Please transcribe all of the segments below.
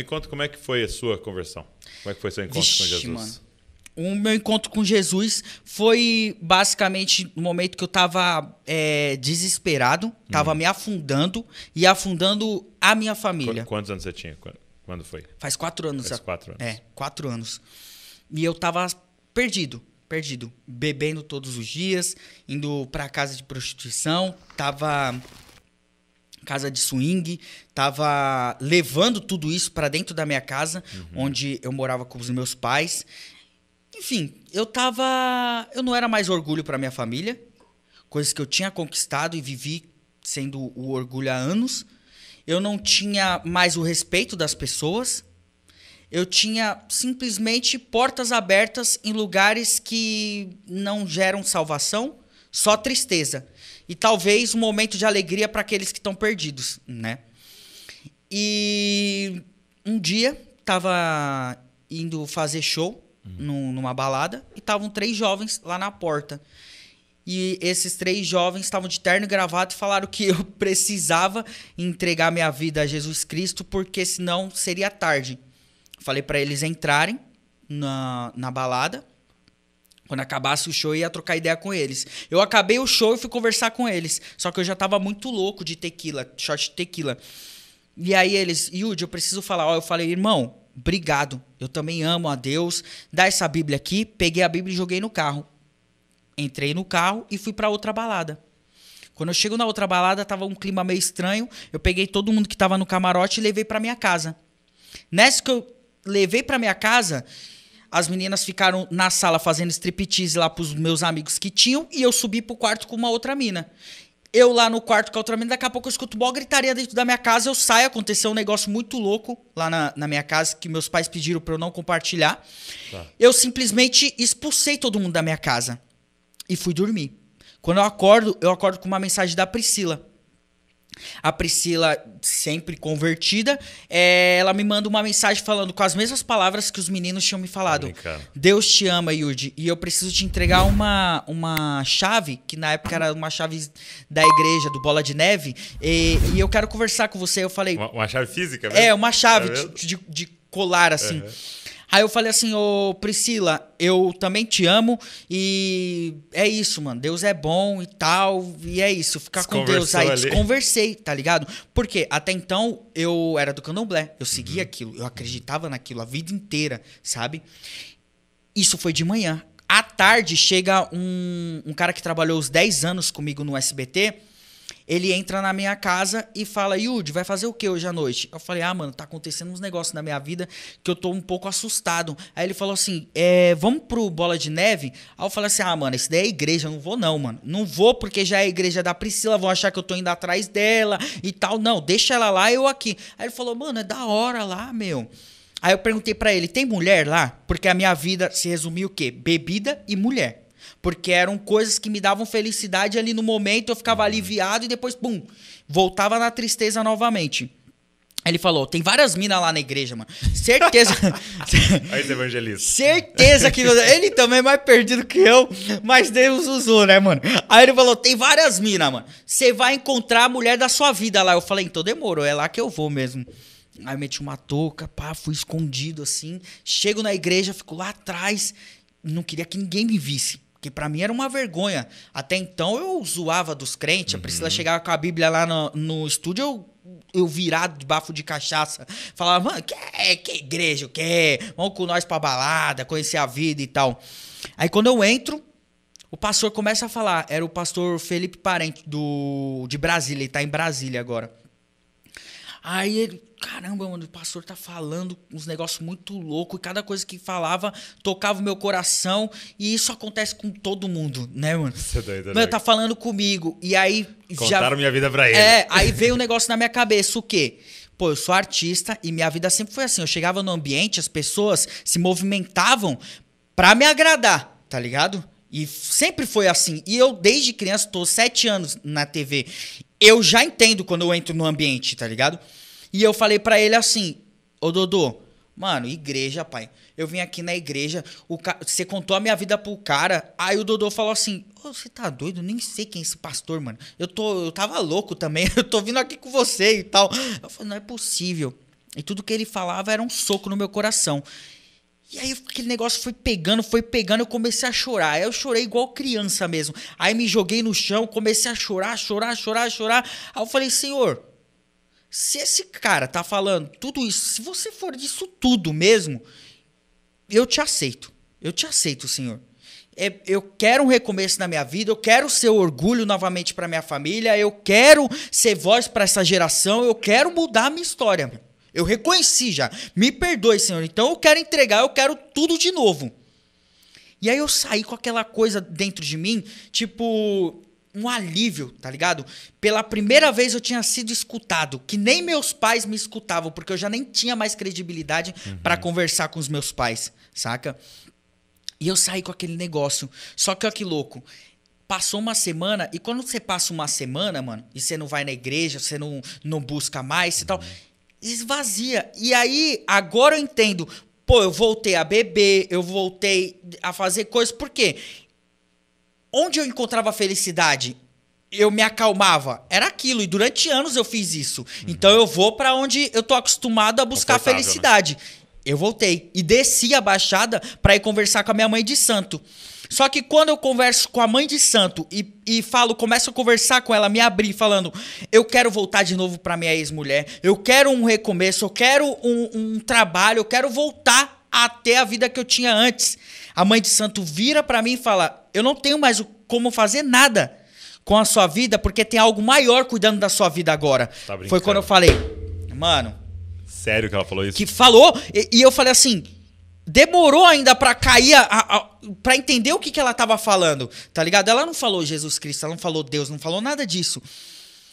Me conta como é que foi a sua conversão. Como é que foi seu encontro Vixe, com Jesus? Mano. O meu encontro com Jesus foi basicamente no momento que eu tava é, desesperado, tava hum. me afundando e afundando a minha família. Quantos anos você tinha? Quando foi? Faz quatro anos. Faz quatro anos. É, quatro anos. E eu tava perdido, perdido. Bebendo todos os dias, indo pra casa de prostituição, tava casa de swing, tava levando tudo isso para dentro da minha casa, uhum. onde eu morava com os meus pais. Enfim, eu tava, eu não era mais orgulho para minha família, coisas que eu tinha conquistado e vivi sendo o orgulho há anos. Eu não tinha mais o respeito das pessoas. Eu tinha simplesmente portas abertas em lugares que não geram salvação só tristeza. E talvez um momento de alegria para aqueles que estão perdidos, né? E um dia tava indo fazer show uhum. numa balada e estavam três jovens lá na porta. E esses três jovens estavam de terno e gravata e falaram que eu precisava entregar minha vida a Jesus Cristo porque senão seria tarde. Falei para eles entrarem na, na balada quando acabasse o show, eu ia trocar ideia com eles. Eu acabei o show e fui conversar com eles. Só que eu já tava muito louco de tequila, shot de tequila. E aí eles, Yud, eu preciso falar. Ó, eu falei, irmão, obrigado. Eu também amo a Deus. Dá essa Bíblia aqui. Peguei a Bíblia e joguei no carro. Entrei no carro e fui para outra balada. Quando eu chego na outra balada, tava um clima meio estranho. Eu peguei todo mundo que tava no camarote e levei para minha casa. Nessa que eu levei para minha casa, as meninas ficaram na sala fazendo striptease lá pros meus amigos que tinham. E eu subi pro quarto com uma outra mina. Eu lá no quarto com a outra menina, daqui a pouco eu escuto uma gritaria dentro da minha casa, eu saio, aconteceu um negócio muito louco lá na, na minha casa, que meus pais pediram para eu não compartilhar. Tá. Eu simplesmente expulsei todo mundo da minha casa e fui dormir. Quando eu acordo, eu acordo com uma mensagem da Priscila. A Priscila, sempre convertida, é, ela me manda uma mensagem falando com as mesmas palavras que os meninos tinham me falado. Deus te ama, Yudi, e eu preciso te entregar uma, uma chave, que na época era uma chave da igreja, do Bola de Neve, e, e eu quero conversar com você. Eu falei... Uma, uma chave física mesmo? É, uma chave é de, de, de, colar, assim. Uhum. Aí eu falei assim, ô Priscila, eu também te amo e é isso, mano. Deus é bom e tal, e é isso. Ficar com Deus. Aí desconversei, tá ligado? Porque até então eu era do candomblé, eu seguia uhum. aquilo, eu acreditava naquilo a vida inteira, sabe? Isso foi de manhã. À tarde chega um, um cara que trabalhou os 10 anos comigo no SBT ele entra na minha casa e fala: Yudi, vai fazer o que hoje à noite? Eu falei: Ah, mano, tá acontecendo uns negócios na minha vida que eu tô um pouco assustado. Aí ele falou assim: é, Vamos pro Bola de Neve? Aí eu falei assim: Ah, mano, isso daí é igreja, eu não vou não, mano. Não vou porque já é igreja da Priscila, vão achar que eu tô indo atrás dela e tal. Não, deixa ela lá, eu aqui. Aí ele falou: Mano, é da hora lá, meu. Aí eu perguntei para ele: Tem mulher lá? Porque a minha vida se resumiu o quê? Bebida e mulher. Porque eram coisas que me davam felicidade ali no momento, eu ficava uhum. aliviado e depois, pum, voltava na tristeza novamente. Ele falou, tem várias minas lá na igreja, mano. Certeza. aí você evangelista. Certeza que. Ele também é mais perdido que eu, mas Deus usou, né, mano? Aí ele falou, tem várias minas, mano. Você vai encontrar a mulher da sua vida lá. Eu falei, então demorou, é lá que eu vou mesmo. Aí meti uma touca, pá, fui escondido assim. Chego na igreja, fico lá atrás. Não queria que ninguém me visse. Porque para mim era uma vergonha. Até então eu zoava dos crentes. Uhum. A Priscila chegava com a Bíblia lá no, no estúdio, eu, eu virado de bafo de cachaça. Falava, mano, que, é, que igreja, o que? Vamos com nós pra balada, conhecer a vida e tal. Aí quando eu entro, o pastor começa a falar. Era o pastor Felipe Parente do, de Brasília. Ele tá em Brasília agora. Aí ele caramba, mano, o pastor tá falando uns negócios muito loucos. E cada coisa que falava tocava o meu coração. E isso acontece com todo mundo, né, mano? Você é doido, é mano, né? tá falando comigo. E aí. Contaram já... minha vida pra ele. É, aí veio um negócio na minha cabeça, o quê? pô, eu sou artista e minha vida sempre foi assim. Eu chegava no ambiente, as pessoas se movimentavam pra me agradar, tá ligado? E sempre foi assim. E eu, desde criança, tô sete anos na TV. Eu já entendo quando eu entro no ambiente, tá ligado? E eu falei para ele assim: Ô Dodô, mano, igreja, pai. Eu vim aqui na igreja, o ca... você contou a minha vida pro cara. Aí o Dodô falou assim: Ô, você tá doido? Nem sei quem é esse pastor, mano. Eu, tô, eu tava louco também, eu tô vindo aqui com você e tal. Eu falei: Não é possível. E tudo que ele falava era um soco no meu coração. E aí aquele negócio foi pegando, foi pegando, eu comecei a chorar. Aí eu chorei igual criança mesmo. Aí me joguei no chão, comecei a chorar, chorar, chorar, chorar. Aí eu falei, senhor, se esse cara tá falando tudo isso, se você for disso tudo mesmo, eu te aceito. Eu te aceito, Senhor. É, eu quero um recomeço na minha vida, eu quero ser orgulho novamente para minha família, eu quero ser voz para essa geração, eu quero mudar a minha história. Eu reconheci já. Me perdoe, Senhor. Então eu quero entregar, eu quero tudo de novo. E aí eu saí com aquela coisa dentro de mim, tipo, um alívio, tá ligado? Pela primeira vez eu tinha sido escutado, que nem meus pais me escutavam, porque eu já nem tinha mais credibilidade uhum. para conversar com os meus pais, saca? E eu saí com aquele negócio. Só que ó que louco. Passou uma semana, e quando você passa uma semana, mano, e você não vai na igreja, você não, não busca mais e tal, uhum. esvazia. E aí, agora eu entendo. Pô, eu voltei a beber, eu voltei a fazer coisas. Por quê? onde eu encontrava felicidade? eu me acalmava. Era aquilo. E durante anos eu fiz isso. Uhum. Então eu vou para onde eu tô acostumado a buscar né? felicidade. Né? Eu voltei e desci a baixada para ir conversar com a minha mãe de santo. Só que quando eu converso com a mãe de santo e, e falo, começo a conversar com ela, me abrir, falando: eu quero voltar de novo para minha ex-mulher, eu quero um recomeço, eu quero um, um trabalho, eu quero voltar até a vida que eu tinha antes. A mãe de santo vira para mim e fala: Eu não tenho mais como fazer nada com a sua vida porque tem algo maior cuidando da sua vida agora. Tá Foi quando eu falei, mano. Sério que ela falou isso? Que falou, e, e eu falei assim. Demorou ainda para cair, a, a, pra entender o que, que ela tava falando, tá ligado? Ela não falou Jesus Cristo, ela não falou Deus, não falou nada disso.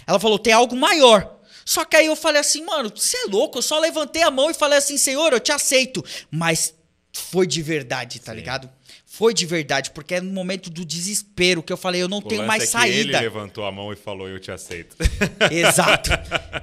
Ela falou: tem algo maior. Só que aí eu falei assim, mano, você é louco, eu só levantei a mão e falei assim, senhor, eu te aceito. Mas foi de verdade, tá Sim. ligado? Foi de verdade, porque é no momento do desespero que eu falei, eu não o tenho mais é que saída. Ele levantou a mão e falou, eu te aceito. Exato.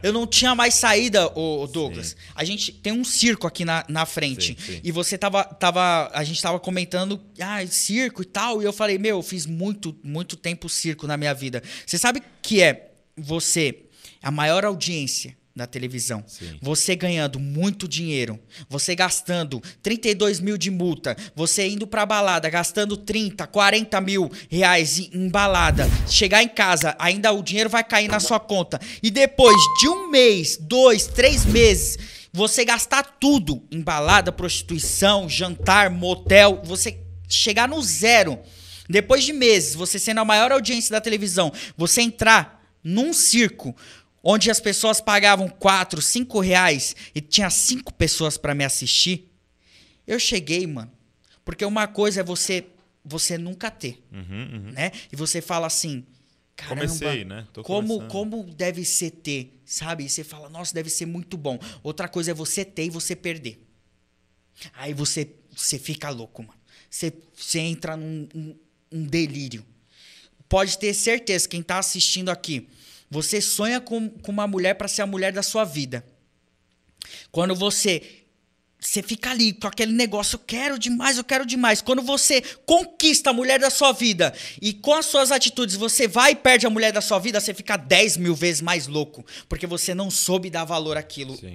Eu não tinha mais saída, ô Douglas. Sim. A gente tem um circo aqui na, na frente. Sim, sim. E você tava, tava. A gente tava comentando, ah, é circo e tal. E eu falei, meu, eu fiz muito, muito tempo circo na minha vida. Você sabe que é você a maior audiência da televisão. Sim. Você ganhando muito dinheiro, você gastando 32 mil de multa, você indo pra balada, gastando 30, 40 mil reais em balada, chegar em casa, ainda o dinheiro vai cair na sua conta. E depois de um mês, dois, três meses, você gastar tudo em balada, prostituição, jantar, motel, você chegar no zero. Depois de meses, você sendo a maior audiência da televisão, você entrar num circo onde as pessoas pagavam 4, 5 reais e tinha cinco pessoas para me assistir, eu cheguei, mano. Porque uma coisa é você você nunca ter, uhum, uhum. né? E você fala assim, caramba, Comecei, né? Tô como, como deve ser ter, sabe? E você fala, nossa, deve ser muito bom. Outra coisa é você ter e você perder. Aí você, você fica louco, mano. Você, você entra num um, um delírio pode ter certeza, quem está assistindo aqui, você sonha com, com uma mulher para ser a mulher da sua vida. Quando você você fica ali com aquele negócio, eu quero demais, eu quero demais. Quando você conquista a mulher da sua vida e com as suas atitudes você vai e perde a mulher da sua vida, você fica 10 mil vezes mais louco, porque você não soube dar valor àquilo. Sim.